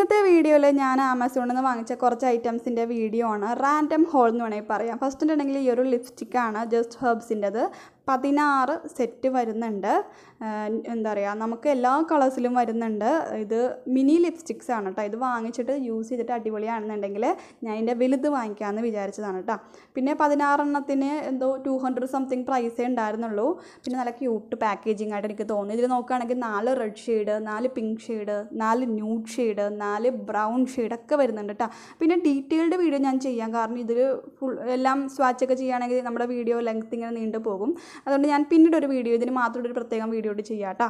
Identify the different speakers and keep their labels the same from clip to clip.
Speaker 1: ഇന്നത്തെ വീഡിയോയിൽ ഞാൻ ആമസോണിൽ നിന്ന് വാങ്ങിച്ച കുറച്ച് ഐറ്റംസിൻ്റെ വീഡിയോ ആണ് റാൻഡം ഹോൾ എന്ന് വേണമെങ്കിൽ പറയാം ഫസ്റ്റ് ഉണ്ടെങ്കിൽ ഈ ഒരു ലിപ്സ്റ്റിക്കാണ് ജസ്റ്റ് ഹെർബ്സിൻ്റെത് പതിനാറ് സെറ്റ് വരുന്നുണ്ട് എന്താ പറയുക നമുക്ക് എല്ലാ കളേഴ്സിലും വരുന്നുണ്ട് ഇത് മിനി ലിപ്സ്റ്റിക്സ് ആണ് കേട്ടോ ഇത് വാങ്ങിച്ചിട്ട് യൂസ് ചെയ്തിട്ട് അടിപൊളിയാണെന്നുണ്ടെങ്കിൽ ഞാൻ ഇതിൻ്റെ വലുത് വാങ്ങിക്കാമെന്ന് വിചാരിച്ചതാണ് കേട്ടോ പിന്നെ പതിനാറെണ്ണത്തിന് എന്തോ ടു ഹൺഡ്രഡ് സംതിങ് പ്രൈസേ ഉണ്ടായിരുന്നുള്ളൂ പിന്നെ നല്ല ക്യൂട്ട് പാക്കേജിംഗ് ആയിട്ട് എനിക്ക് തോന്നി ഇതിൽ നോക്കുകയാണെങ്കിൽ നാല് റെഡ് ഷെയ്ഡ് നാല് പിങ്ക് ഷെയ്ഡ് നാല് ന്യൂഡ് ഷെയ്ഡ് നാല് ബ്രൗൺ ഒക്കെ വരുന്നുണ്ട് കേട്ടോ പിന്നെ ഡീറ്റെയിൽഡ് വീഡിയോ ഞാൻ ചെയ്യാം കാരണം ഇതിൽ ഫുൾ എല്ലാം സ്വാച്ചൊക്കെ ചെയ്യുകയാണെങ്കിൽ നമ്മുടെ വീഡിയോ ലെങ്ത് ഇങ്ങനെ നീണ്ടു പോകും അതുകൊണ്ട് ഞാൻ പിന്നീട് ഒരു വീഡിയോ ഇതിന് മാത്രം ഒരു പ്രത്യേകം വീഡിയോ ഇട്ട് ചെയ്യാം കേട്ടോ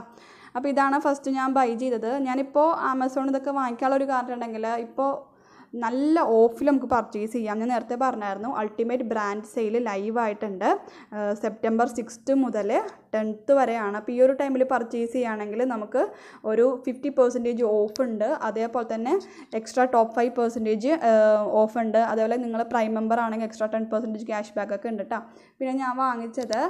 Speaker 1: അപ്പോൾ ഇതാണ് ഫസ്റ്റ് ഞാൻ ബൈ ചെയ്തത് ഞാനിപ്പോൾ ആമസോൺ ഇതൊക്കെ വാങ്ങിക്കാനുള്ള ഒരു കാരണം ഉണ്ടെങ്കിൽ ഇപ്പോൾ നല്ല ഓഫിൽ നമുക്ക് പർച്ചേസ് ചെയ്യാം ഞാൻ നേരത്തെ പറഞ്ഞായിരുന്നു അൾട്ടിമേറ്റ് ബ്രാൻഡ് സെയിൽ ലൈവ് ആയിട്ടുണ്ട് സെപ്റ്റംബർ സിക്സ്ത്ത് മുതൽ ടെൻത്ത് വരെയാണ് അപ്പോൾ ഈ ഒരു ടൈമിൽ പർച്ചേസ് ചെയ്യുകയാണെങ്കിൽ നമുക്ക് ഒരു ഫിഫ്റ്റി പെർസെൻറ്റേജ് ഓഫ് ഉണ്ട് അതേപോലെ തന്നെ extra top five percentage off ഉണ്ട് അതേപോലെ നിങ്ങൾ പ്രൈം മെമ്പർ ആണെങ്കിൽ extra ten percentage cash back ഒക്കെ ഉണ്ട് കേട്ടോ പിന്നെ ഞാൻ വാങ്ങിച്ചത്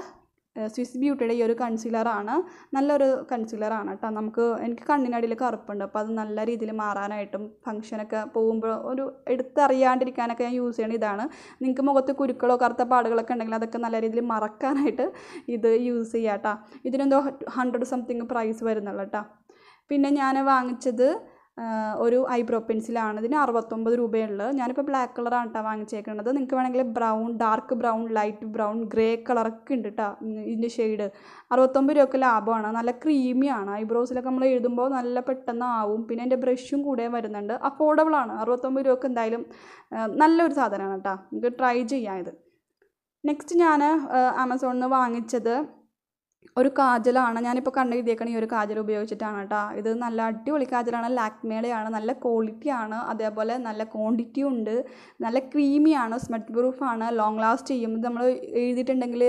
Speaker 1: സ്വിസ് ബ്യൂട്ടിയുടെ ഈ ഒരു കൺസീലറാണ് നല്ലൊരു കൺസീലറാണ് കേട്ടോ നമുക്ക് എനിക്ക് കണ്ണിനടിയിൽ കറുപ്പുണ്ട് അപ്പോൾ അത് നല്ല രീതിയിൽ മാറാനായിട്ടും ഫംഗ്ഷനൊക്കെ പോകുമ്പോൾ ഒരു എടുത്തറിയാണ്ടിരിക്കാനൊക്കെ ഞാൻ യൂസ് ചെയ്യണ ഇതാണ് നിങ്ങൾക്ക് മുഖത്ത് കുരുക്കളോ കറുത്ത പാടുകളൊക്കെ ഉണ്ടെങ്കിൽ അതൊക്കെ നല്ല രീതിയിൽ മറക്കാനായിട്ട് ഇത് യൂസ് ചെയ്യാം കേട്ടോ ഇതിനെന്തോ ഹൺഡ്രഡ് സംതിങ് പ്രൈസ് വരുന്നുള്ളൂ കേട്ടോ പിന്നെ ഞാൻ വാങ്ങിച്ചത് ഒരു ഐബ്രോ പെൻസിലാണ് ഇതിന് അറുപത്തൊമ്പത് രൂപയുള്ളത് ഞാനിപ്പോൾ ബ്ലാക്ക് കളറാണ് കേട്ടോ വാങ്ങിച്ചേക്കുന്നത് നിങ്ങൾക്ക് വേണമെങ്കിൽ brown dark brown light brown grey കളറൊക്കെ ഉണ്ട് കേട്ടോ ഇതിൻ്റെ ഷെയ്ഡ് അറുപത്തൊമ്പത് രൂപയ്ക്ക് ലാഭമാണ് നല്ല ക്രീമിയാണ് ഐബ്രോസിലൊക്കെ നമ്മൾ എഴുതുമ്പോൾ നല്ല പെട്ടെന്ന് ആവും പിന്നെ എൻ്റെ ബ്രഷും കൂടെ വരുന്നുണ്ട് അഫോർഡബിളാണ് അറുപത്തൊമ്പത് രൂപയ്ക്ക് എന്തായാലും നല്ലൊരു സാധനമാണ് കേട്ടോ നിങ്ങൾക്ക് ട്രൈ ചെയ്യാം ഇത് നെക്സ്റ്റ് ഞാൻ ആമസോണിൽ നിന്ന് വാങ്ങിച്ചത് ഒരു കാജലാണ് ഞാനിപ്പോൾ കണ്ണെഴുതിയേക്കണ ഈ ഒരു കാജൽ ഉപയോഗിച്ചിട്ടാണ് കേട്ടോ ഇത് നല്ല അടിപൊളി കാജലാണ് ലാക്മേഡയാണ് നല്ല ക്വാളിറ്റിയാണ് അതേപോലെ നല്ല ക്വാണ്ടിറ്റി ഉണ്ട് നല്ല ക്രീമിയാണ് സ്മെറ്റ് പ്രൂഫാണ് ലോങ് ലാസ്റ്റ് ചെയ്യും ഇത് നമ്മൾ എഴുതിയിട്ടുണ്ടെങ്കിൽ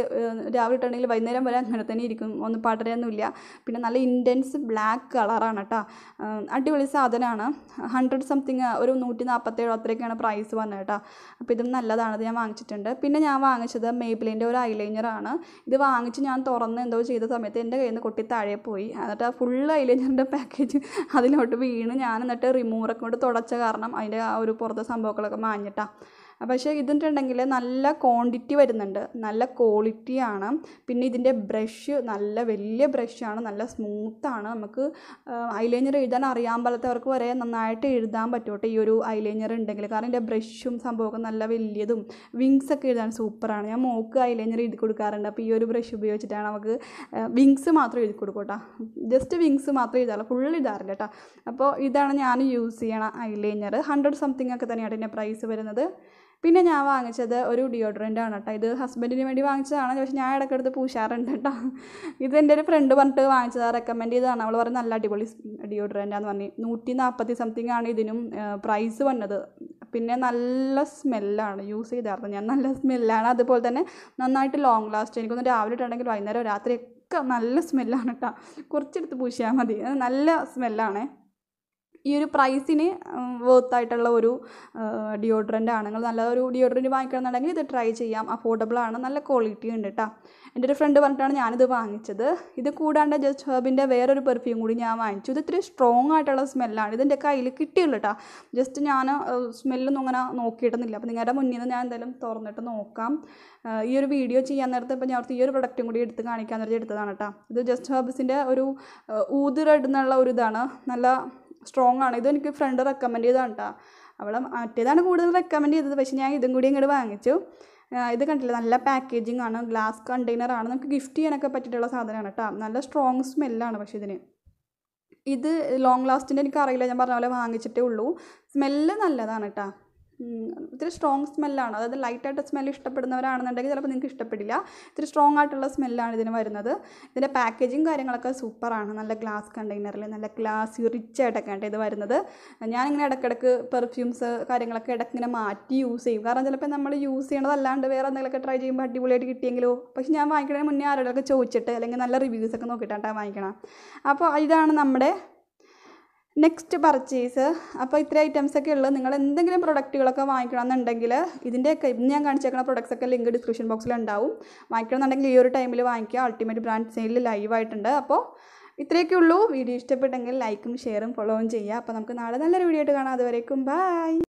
Speaker 1: രാവിലെ ഇട്ടുണ്ടെങ്കിൽ വൈകുന്നേരം വരെ അങ്ങനെ തന്നെ ഇരിക്കും ഒന്ന് പടരൊന്നുമില്ല പിന്നെ നല്ല ഇൻറ്റൻസ് ബ്ലാക്ക് കളറാണ് കേട്ടോ അടിപൊളി സാധനമാണ് ഹൺഡ്രഡ് സംതിങ് ഒരു നൂറ്റി നാൽപ്പത്തേഴോ അത്രയൊക്കെയാണ് പ്രൈസ് വന്നത് കേട്ടോ അപ്പോൾ ഇതും നല്ലതാണ് ഞാൻ വാങ്ങിച്ചിട്ടുണ്ട് പിന്നെ ഞാൻ വാങ്ങിച്ചത് മേബിലിൻ്റെ ഒരു ഐലൈനറാണ് ഇത് വാങ്ങിച്ച് ഞാൻ തുറന്ന് എന്തോ അൺലോഡ് ചെയ്ത സമയത്ത് എൻ്റെ കയ്യിൽ നിന്ന് കൊട്ടി താഴെ പോയി എന്നിട്ട് ആ ഫുൾ ഐലൈനറിൻ്റെ പാക്കേജ് അതിലോട്ട് വീണ് ഞാൻ എന്നിട്ട് റിമൂവറൊക്കെ കൊണ്ട് തുടച്ച കാരണം അതിൻ്റെ ആ ഒരു പുറത്തെ സംഭവങ്ങളൊക്കെ മാഞ്ഞിട്ടാണ് പക്ഷേ ഇതിട്ടുണ്ടെങ്കിൽ നല്ല ക്വാണ്ടിറ്റി വരുന്നുണ്ട് നല്ല ക്വാളിറ്റിയാണ് പിന്നെ ഇതിൻ്റെ ബ്രഷ് നല്ല വലിയ ബ്രഷാണ് നല്ല സ്മൂത്താണ് നമുക്ക് ഐലൈനർ എഴുതാൻ അറിയാൻ പാടാത്തവർക്ക് വരെ നന്നായിട്ട് എഴുതാൻ പറ്റുമോട്ടെ ഈ ഒരു ഐലൈനർ ഉണ്ടെങ്കിൽ കാരണം ഇതിൻ്റെ ബ്രഷും സംഭവമൊക്കെ നല്ല വലിയതും വിങ്സ് ഒക്കെ എഴുതാൻ സൂപ്പറാണ് ഞാൻ മോക്ക് ഐലൈനർ എഴുതി കൊടുക്കാറുണ്ട് അപ്പോൾ ഈ ഒരു ബ്രഷ് ഉപയോഗിച്ചിട്ടാണ് നമുക്ക് വിങ്സ് മാത്രം എഴുതി കൊടുക്കും ജസ്റ്റ് വിങ്സ് മാത്രം എഴുതാറില്ല ഫുൾ എഴുതാറില്ല കേട്ടോ അപ്പോൾ ഇതാണ് ഞാൻ യൂസ് ചെയ്യണ ഐലൈനർ ഹൺഡ്രഡ് സംതിങ് ഒക്കെ തന്നെയാണ് ഇതിൻ്റെ പ്രൈസ് വരുന്നത് പിന്നെ ഞാൻ വാങ്ങിച്ചത് ഒരു ഡിയോഡ്രൻ്റ് ആണ് കേട്ടോ ഇത് ഹസ്ബൻഡിന് വേണ്ടി വാങ്ങിച്ചതാണ് പക്ഷേ ഞാൻ എടുത്ത് പൂശാറുണ്ട് കേട്ടോ ഇത് എൻ്റെ ഒരു ഫ്രണ്ട് പറഞ്ഞിട്ട് വാങ്ങിച്ചതാണ് റെക്കമെൻഡ് ചെയ്തതാണ് അവൾ പറഞ്ഞ നല്ല അടിപൊളി ഡിയോഡ്രൻ്റാന്ന് പറഞ്ഞു നൂറ്റി നാൽപ്പത്തി സംതിങ് ആണ് ഇതിനും പ്രൈസ് വന്നത് പിന്നെ നല്ല സ്മെല്ലാണ് യൂസ് ചെയ്തായിരുന്നു ഞാൻ നല്ല സ്മെല്ലാണ് അതുപോലെ തന്നെ നന്നായിട്ട് ലോങ് ലാസ്റ്റ് എനിക്കൊന്ന് രാവിലെ ഇട്ടാണെങ്കിൽ വൈകുന്നേരം രാത്രി ഒക്കെ നല്ല സ്മെല്ലാണ് കേട്ടോ കുറച്ചെടുത്ത് പൂശിയാൽ മതി നല്ല സ്മെല്ലാണേ ഈ ഒരു പ്രൈസിന് വർത്തായിട്ടുള്ള ഒരു ഡിയോഡ്രൻ്റ് ആണ് നിങ്ങൾ നല്ല ഒരു ഡിയോഡ്രൻ്റ് വാങ്ങിക്കണമെന്നുണ്ടെങ്കിൽ ഇത് ട്രൈ ചെയ്യാം അഫോർഡബിൾ ആണ് നല്ല ക്വാളിറ്റി ഉണ്ട് കേട്ടോ എൻ്റെ ഒരു ഫ്രണ്ട് പറഞ്ഞിട്ടാണ് ഞാനിത് വാങ്ങിച്ചത് ഇത് കൂടാണ്ട് ജസ്റ്റ് ഹെർബിൻ്റെ വേറൊരു പെർഫ്യൂം കൂടി ഞാൻ വാങ്ങിച്ചു ഇത് ഇത്തിരി സ്ട്രോങ് ആയിട്ടുള്ള സ്മെല്ലാണ് ഇതെൻ്റെ കയ്യിൽ കിട്ടിയുള്ളൂ കേട്ടോ ജസ്റ്റ് ഞാൻ സ്മെല്ലൊന്നും അങ്ങനെ നോക്കിയിട്ടൊന്നുമില്ല അപ്പോൾ നിങ്ങളുടെ മുന്നിൽ നിന്ന് ഞാൻ എന്തായാലും തുറന്നിട്ട് നോക്കാം ഈ ഒരു വീഡിയോ ചെയ്യാൻ നേരത്തെ ഇപ്പോൾ ഞാൻ ഈ ഒരു പ്രൊഡക്റ്റും കൂടി എടുത്ത് കാണിക്കാൻ നേരത്തെ എടുത്തതാണ് കേട്ടോ ഇത് ജസ്റ്റ് ഹെർബ്സിൻ്റെ ഒരു ഊതിറെഡ് എന്നുള്ള ഒരു ഇതാണ് നല്ല സ്ട്രോങ് ആണ് ഇതെനിക്ക് ഫ്രണ്ട് റെക്കമെൻഡ് ചെയ്തതാണ് കേട്ടോ അവളെ മറ്റേതാണ് കൂടുതൽ റെക്കമെൻഡ് ചെയ്തത് പക്ഷേ ഞാൻ ഇതും കൂടി ഇങ്ങോട്ട് വാങ്ങിച്ചു ഇത് കണ്ടില്ല നല്ല പാക്കേജിങ് ആണ് ഗ്ലാസ് കണ്ടെയ്നർ ആണ് നമുക്ക് ഗിഫ്റ്റ് ചെയ്യാനൊക്കെ പറ്റിയിട്ടുള്ള സാധനമാണ് കേട്ടോ നല്ല സ്ട്രോങ് സ്മെല്ലാണ് പക്ഷേ ഇതിന് ഇത് ലോങ് ലാസ്റ്റിൻ്റെ എനിക്കറിയില്ല ഞാൻ പറഞ്ഞ പോലെ വാങ്ങിച്ചിട്ടേ ഉള്ളൂ സ്മെല്ല് നല്ലതാണ് കേട്ടോ ഇത്തിരി സ്ട്രോങ് സ്മെല്ലാണ് അതായത് ലൈറ്റായിട്ട് സ്മെൽ ഇഷ്ടപ്പെടുന്നവരാണെന്നുണ്ടെങ്കിൽ ചിലപ്പോൾ നിങ്ങൾക്ക് ഇഷ്ടപ്പെടില്ല ഇത്തിരി സ്ട്രോങ് ആയിട്ടുള്ള സ്മെല്ലാണ് ഇതിന് വരുന്നത് ഇതിൻ്റെ പാക്കേജിങ് കാര്യങ്ങളൊക്കെ സൂപ്പറാണ് നല്ല ഗ്ലാസ് കണ്ടെയ്നറിൽ നല്ല ഗ്ലാസ് റിച്ച് ആയിട്ടൊക്കെയാണ് ഇത് വരുന്നത് ഞാനിങ്ങനെ ഇടയ്ക്കിടയ്ക്ക് പെർഫ്യൂംസ് കാര്യങ്ങളൊക്കെ ഇടയ്ക്ക് ഇങ്ങനെ മാറ്റി യൂസ് ചെയ്യും കാരണം ചിലപ്പോൾ നമ്മൾ യൂസ് ചെയ്യണതല്ലാണ്ട് വേറെ എന്തെങ്കിലുമൊക്കെ ട്രൈ ചെയ്യുമ്പോൾ അടിപൊളിയായിട്ട് കിട്ടിയെങ്കിലോ പക്ഷേ ഞാൻ വാങ്ങിക്കണതിന് മുന്നേ ആരോടൊക്കെ ചോദിച്ചിട്ട് അല്ലെങ്കിൽ നല്ല റിവ്യൂസൊക്കെ നോക്കിയിട്ടാണ് വാങ്ങിക്കണം അപ്പോൾ ഇതാണ് നമ്മുടെ നെക്സ്റ്റ് പർച്ചേസ് അപ്പോൾ ഇത്ര ഒക്കെ ഉള്ളത് നിങ്ങൾ എന്തെങ്കിലും പ്രൊഡക്റ്റുകളൊക്കെ വാങ്ങിക്കണമെന്നുണ്ടെങ്കിൽ ഇതിൻ്റെയൊക്കെ ഇന്ന് ഞാൻ കാണിച്ചേക്കുന്ന ഒക്കെ ലിങ്ക് ഡിസ്ക്രിപ്ഷൻ ബോക്സിൽ ഉണ്ടാവും വാങ്ങിക്കണമെന്നുണ്ടെങ്കിൽ ഈ ഒരു ടൈമിൽ വാങ്ങിക്കുക അൾട്ടിമേറ്റ് ബ്രാൻഡ് സെയിലിൽ ലൈവായിട്ടുണ്ട് അപ്പോൾ ഇത്രയൊക്കെ ഉള്ളൂ വീഡിയോ ഇഷ്ടപ്പെട്ടെങ്കിൽ ലൈക്കും ഷെയറും ഫോളോവും ചെയ്യുക അപ്പോൾ നമുക്ക് നാളെ നല്ലൊരു വീഡിയോ ആയിട്ട് കാണാം അതുവരേക്കും ബൈ